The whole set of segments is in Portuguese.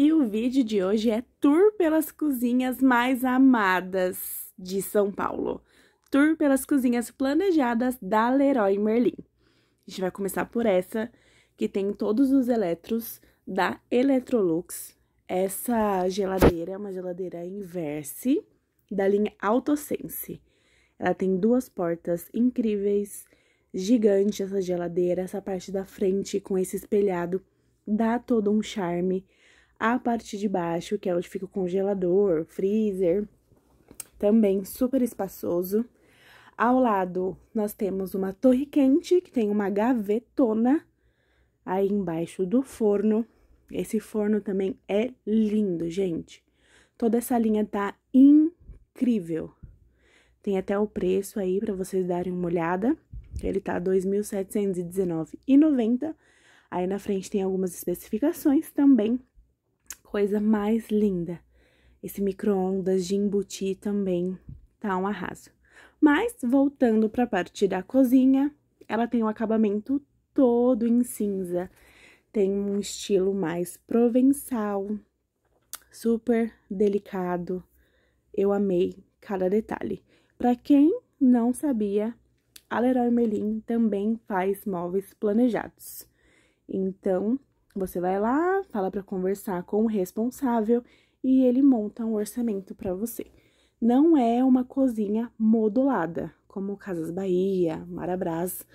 E o vídeo de hoje é tour pelas cozinhas mais amadas de São Paulo. Tour pelas cozinhas planejadas da Leroy Merlin. A gente vai começar por essa, que tem todos os eletros da Electrolux. Essa geladeira é uma geladeira inverse da linha Autosense. Ela tem duas portas incríveis, gigante essa geladeira, essa parte da frente com esse espelhado dá todo um charme a parte de baixo, que é onde fica o congelador, freezer, também super espaçoso. Ao lado, nós temos uma torre quente, que tem uma gavetona aí embaixo do forno. Esse forno também é lindo, gente. Toda essa linha tá incrível. Tem até o preço aí para vocês darem uma olhada. Ele tá R$ 2.719,90. Aí na frente tem algumas especificações também coisa mais linda. Esse micro-ondas de embuti também tá um arraso. Mas, voltando para a parte da cozinha, ela tem um acabamento todo em cinza. Tem um estilo mais provençal, super delicado. Eu amei cada detalhe. Para quem não sabia, a Leroy Merlin também faz móveis planejados. Então, você vai lá, fala para conversar com o responsável e ele monta um orçamento para você. Não é uma cozinha modulada, como Casas Bahia, Marabras.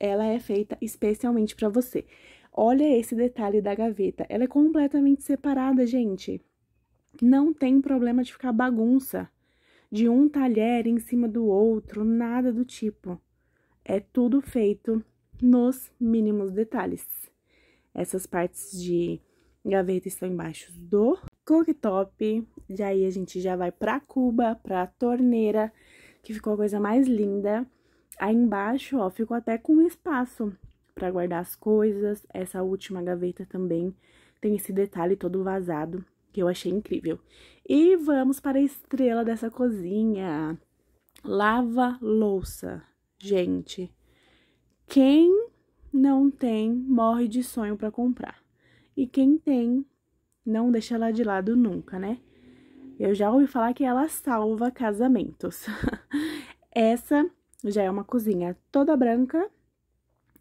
Ela é feita especialmente para você. Olha esse detalhe da gaveta. Ela é completamente separada, gente. Não tem problema de ficar bagunça de um talher em cima do outro, nada do tipo. É tudo feito nos mínimos detalhes. Essas partes de gaveta estão embaixo do cooktop. E aí a gente já vai pra cuba, pra torneira, que ficou a coisa mais linda. Aí embaixo, ó, ficou até com espaço para guardar as coisas. Essa última gaveta também tem esse detalhe todo vazado, que eu achei incrível. E vamos para a estrela dessa cozinha. Lava louça. Gente, quem não tem, morre de sonho para comprar. E quem tem, não deixa ela de lado nunca, né? Eu já ouvi falar que ela salva casamentos. Essa já é uma cozinha toda branca.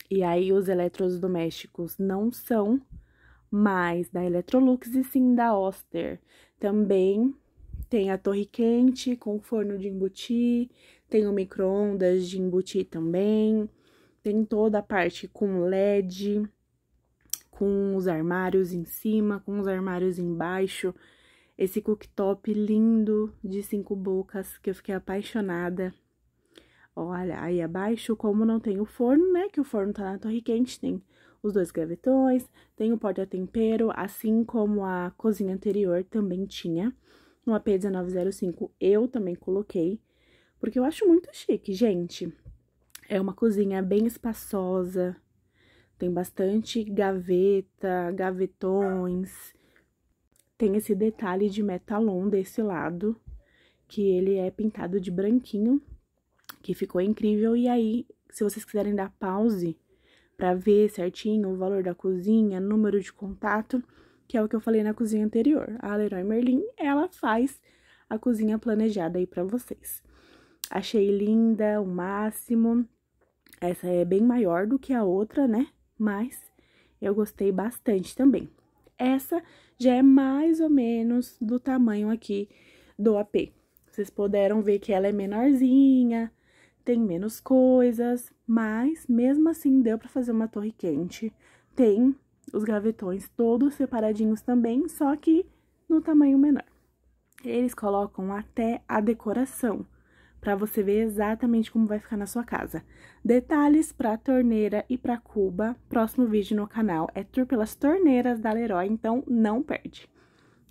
E aí os eletrodomésticos não são mais da Electrolux e sim da Oster. Também tem a torre quente com forno de embutir, tem o micro-ondas de embutir também. Tem toda a parte com LED, com os armários em cima, com os armários embaixo. Esse cooktop lindo de cinco bocas que eu fiquei apaixonada. Olha, aí abaixo, como não tem o forno, né? Que o forno tá na torre quente, tem os dois gavetões, tem o porta-tempero, assim como a cozinha anterior também tinha. No AP1905 eu também coloquei, porque eu acho muito chique, gente. É uma cozinha bem espaçosa, tem bastante gaveta, gavetões. Tem esse detalhe de metalon desse lado, que ele é pintado de branquinho, que ficou incrível. E aí, se vocês quiserem dar pause para ver certinho o valor da cozinha, número de contato, que é o que eu falei na cozinha anterior. A Leroy Merlin, ela faz a cozinha planejada aí para vocês. Achei linda, o máximo. Essa é bem maior do que a outra, né? Mas eu gostei bastante também. Essa já é mais ou menos do tamanho aqui do AP. Vocês puderam ver que ela é menorzinha, tem menos coisas, mas mesmo assim deu para fazer uma torre quente. Tem os gavetões todos separadinhos também, só que no tamanho menor. Eles colocam até a decoração para você ver exatamente como vai ficar na sua casa. Detalhes para torneira e para cuba, próximo vídeo no canal é tour pelas torneiras da Leroy, então não perde.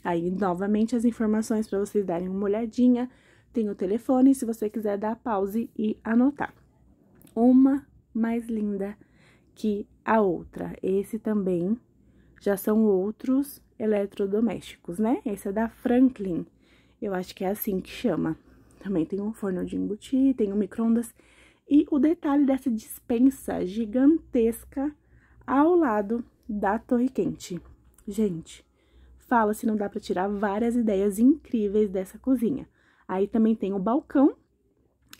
Aí, novamente, as informações para vocês darem uma olhadinha. Tem o telefone, se você quiser dar pause e anotar. Uma mais linda que a outra. Esse também já são outros eletrodomésticos, né? Esse é da Franklin. Eu acho que é assim que chama também tem um forno de embutir, tem um micro-ondas. E o detalhe dessa dispensa gigantesca ao lado da Torre Quente. Gente, fala se não dá para tirar várias ideias incríveis dessa cozinha. Aí também tem o balcão,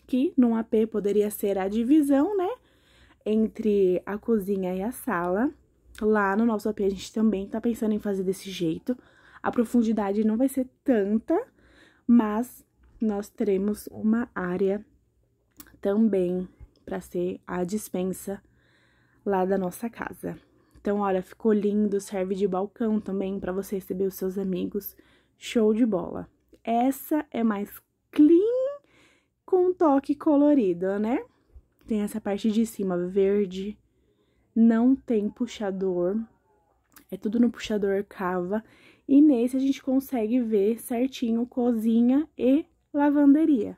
que num AP poderia ser a divisão, né? Entre a cozinha e a sala. Lá no nosso AP a gente também tá pensando em fazer desse jeito. A profundidade não vai ser tanta, mas nós teremos uma área também para ser a dispensa lá da nossa casa. Então, olha, ficou lindo, serve de balcão também para você receber os seus amigos. Show de bola. Essa é mais clean com um toque colorido, né? Tem essa parte de cima verde, não tem puxador, é tudo no puxador cava. E nesse a gente consegue ver certinho cozinha e lavanderia,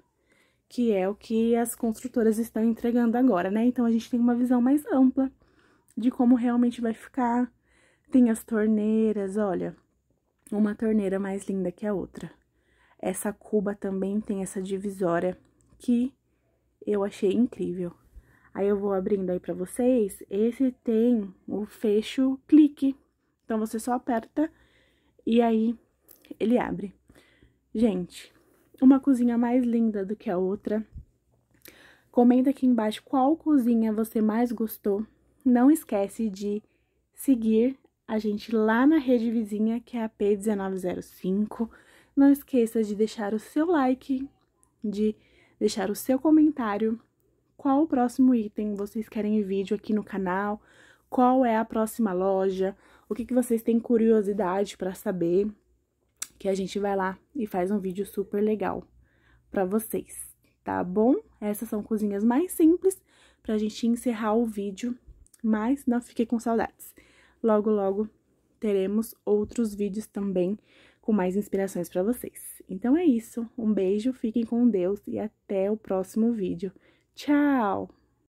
que é o que as construtoras estão entregando agora, né? Então a gente tem uma visão mais ampla de como realmente vai ficar. Tem as torneiras, olha, uma torneira mais linda que a outra. Essa cuba também tem essa divisória que eu achei incrível. Aí eu vou abrindo aí para vocês. Esse tem o fecho clique. Então você só aperta e aí ele abre. Gente, uma cozinha mais linda do que a outra. Comenta aqui embaixo qual cozinha você mais gostou. Não esquece de seguir a gente lá na rede vizinha, que é a P1905. Não esqueça de deixar o seu like, de deixar o seu comentário, qual o próximo item vocês querem vídeo aqui no canal, qual é a próxima loja, o que, que vocês têm curiosidade para saber que a gente vai lá e faz um vídeo super legal para vocês, tá bom? Essas são cozinhas mais simples pra gente encerrar o vídeo, mas não fiquei com saudades. Logo, logo teremos outros vídeos também com mais inspirações para vocês. Então é isso, um beijo, fiquem com Deus e até o próximo vídeo. Tchau!